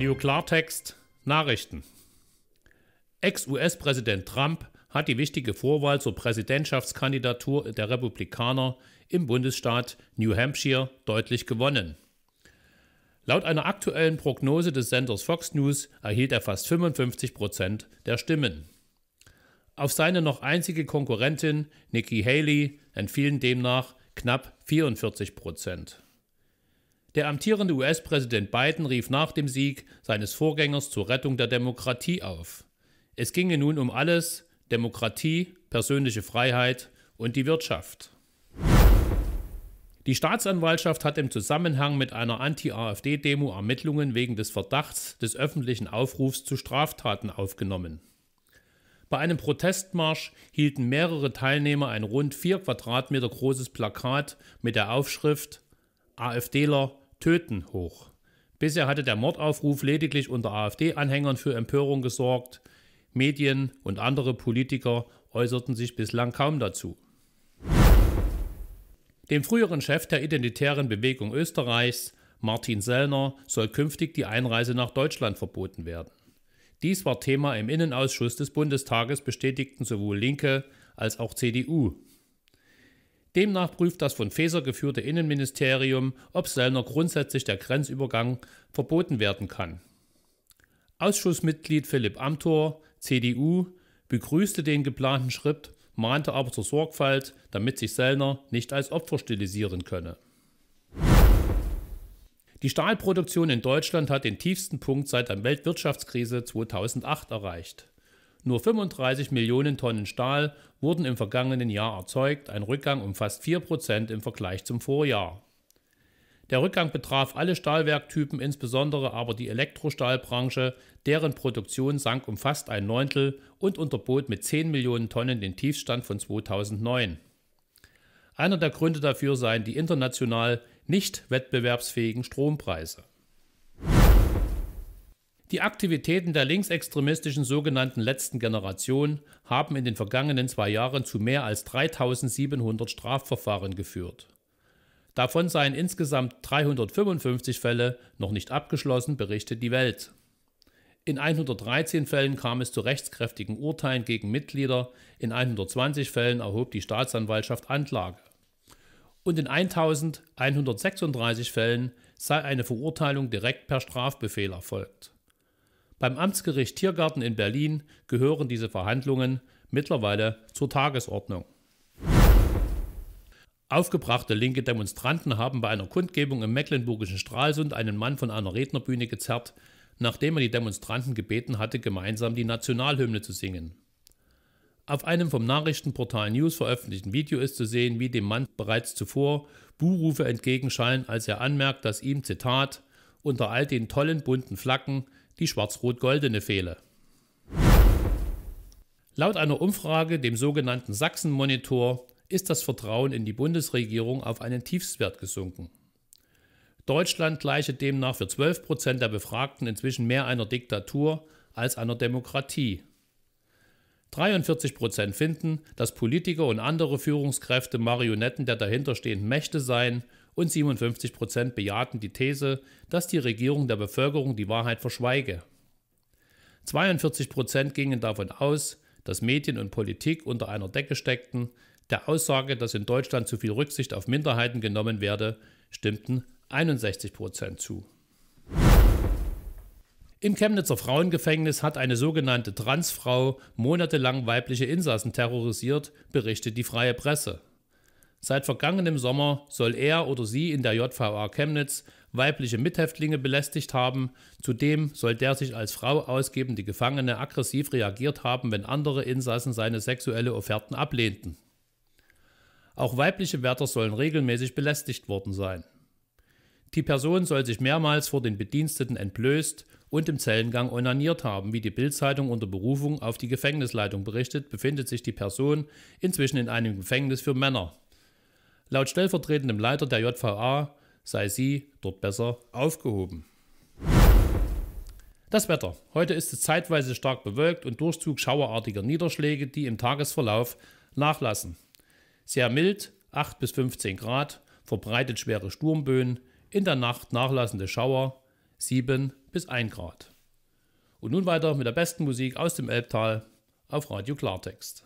Radio Klartext Nachrichten. Ex-US-Präsident Trump hat die wichtige Vorwahl zur Präsidentschaftskandidatur der Republikaner im Bundesstaat New Hampshire deutlich gewonnen. Laut einer aktuellen Prognose des Senders Fox News erhielt er fast 55 Prozent der Stimmen. Auf seine noch einzige Konkurrentin Nikki Haley entfielen demnach knapp 44 Prozent. Der amtierende US-Präsident Biden rief nach dem Sieg seines Vorgängers zur Rettung der Demokratie auf. Es ginge nun um alles Demokratie, persönliche Freiheit und die Wirtschaft. Die Staatsanwaltschaft hat im Zusammenhang mit einer Anti-AfD-Demo Ermittlungen wegen des Verdachts des öffentlichen Aufrufs zu Straftaten aufgenommen. Bei einem Protestmarsch hielten mehrere Teilnehmer ein rund vier Quadratmeter großes Plakat mit der Aufschrift AfDler Töten hoch. Bisher hatte der Mordaufruf lediglich unter AfD-Anhängern für Empörung gesorgt. Medien und andere Politiker äußerten sich bislang kaum dazu. Dem früheren Chef der Identitären Bewegung Österreichs, Martin Sellner, soll künftig die Einreise nach Deutschland verboten werden. Dies war Thema im Innenausschuss des Bundestages, bestätigten sowohl Linke als auch CDU. Demnach prüft das von Feser geführte Innenministerium, ob Sellner grundsätzlich der Grenzübergang verboten werden kann. Ausschussmitglied Philipp Amthor, CDU, begrüßte den geplanten Schritt, mahnte aber zur Sorgfalt, damit sich Sellner nicht als Opfer stilisieren könne. Die Stahlproduktion in Deutschland hat den tiefsten Punkt seit der Weltwirtschaftskrise 2008 erreicht. Nur 35 Millionen Tonnen Stahl wurden im vergangenen Jahr erzeugt, ein Rückgang um fast 4% im Vergleich zum Vorjahr. Der Rückgang betraf alle Stahlwerktypen, insbesondere aber die Elektrostahlbranche, deren Produktion sank um fast ein Neuntel und unterbot mit 10 Millionen Tonnen den Tiefstand von 2009. Einer der Gründe dafür seien die international nicht wettbewerbsfähigen Strompreise. Die Aktivitäten der linksextremistischen sogenannten letzten Generation haben in den vergangenen zwei Jahren zu mehr als 3700 Strafverfahren geführt. Davon seien insgesamt 355 Fälle noch nicht abgeschlossen, berichtet die Welt. In 113 Fällen kam es zu rechtskräftigen Urteilen gegen Mitglieder, in 120 Fällen erhob die Staatsanwaltschaft Anklage. Und in 1136 Fällen sei eine Verurteilung direkt per Strafbefehl erfolgt. Beim Amtsgericht Tiergarten in Berlin gehören diese Verhandlungen mittlerweile zur Tagesordnung. Aufgebrachte linke Demonstranten haben bei einer Kundgebung im mecklenburgischen Stralsund einen Mann von einer Rednerbühne gezerrt, nachdem er die Demonstranten gebeten hatte, gemeinsam die Nationalhymne zu singen. Auf einem vom Nachrichtenportal News veröffentlichten Video ist zu sehen, wie dem Mann bereits zuvor Buhrufe entgegenschallen, als er anmerkt, dass ihm, Zitat, unter all den tollen bunten Flaggen die schwarz-rot-goldene fehle. Laut einer Umfrage, dem sogenannten Sachsen-Monitor, ist das Vertrauen in die Bundesregierung auf einen Tiefstwert gesunken. Deutschland gleicht demnach für 12 Prozent der Befragten inzwischen mehr einer Diktatur als einer Demokratie. 43 Prozent finden, dass Politiker und andere Führungskräfte Marionetten der dahinterstehenden Mächte seien und 57 Prozent bejahten die These, dass die Regierung der Bevölkerung die Wahrheit verschweige. 42 Prozent gingen davon aus, dass Medien und Politik unter einer Decke steckten, der Aussage, dass in Deutschland zu viel Rücksicht auf Minderheiten genommen werde, stimmten 61 Prozent zu. Im Chemnitzer Frauengefängnis hat eine sogenannte Transfrau monatelang weibliche Insassen terrorisiert, berichtet die freie Presse. Seit vergangenem Sommer soll er oder sie in der JVA Chemnitz weibliche Mithäftlinge belästigt haben. Zudem soll der sich als Frau ausgebende Gefangene aggressiv reagiert haben, wenn andere Insassen seine sexuelle Offerten ablehnten. Auch weibliche Wärter sollen regelmäßig belästigt worden sein. Die Person soll sich mehrmals vor den Bediensteten entblößt und im Zellengang onaniert haben. Wie die Bildzeitung unter Berufung auf die Gefängnisleitung berichtet, befindet sich die Person inzwischen in einem Gefängnis für Männer. Laut stellvertretendem Leiter der JVA sei sie dort besser aufgehoben. Das Wetter. Heute ist es zeitweise stark bewölkt und Durchzug schauerartiger Niederschläge, die im Tagesverlauf nachlassen. Sehr mild, 8 bis 15 Grad, verbreitet schwere Sturmböen, in der Nacht nachlassende Schauer, 7 bis 1 Grad. Und nun weiter mit der besten Musik aus dem Elbtal auf Radio Klartext.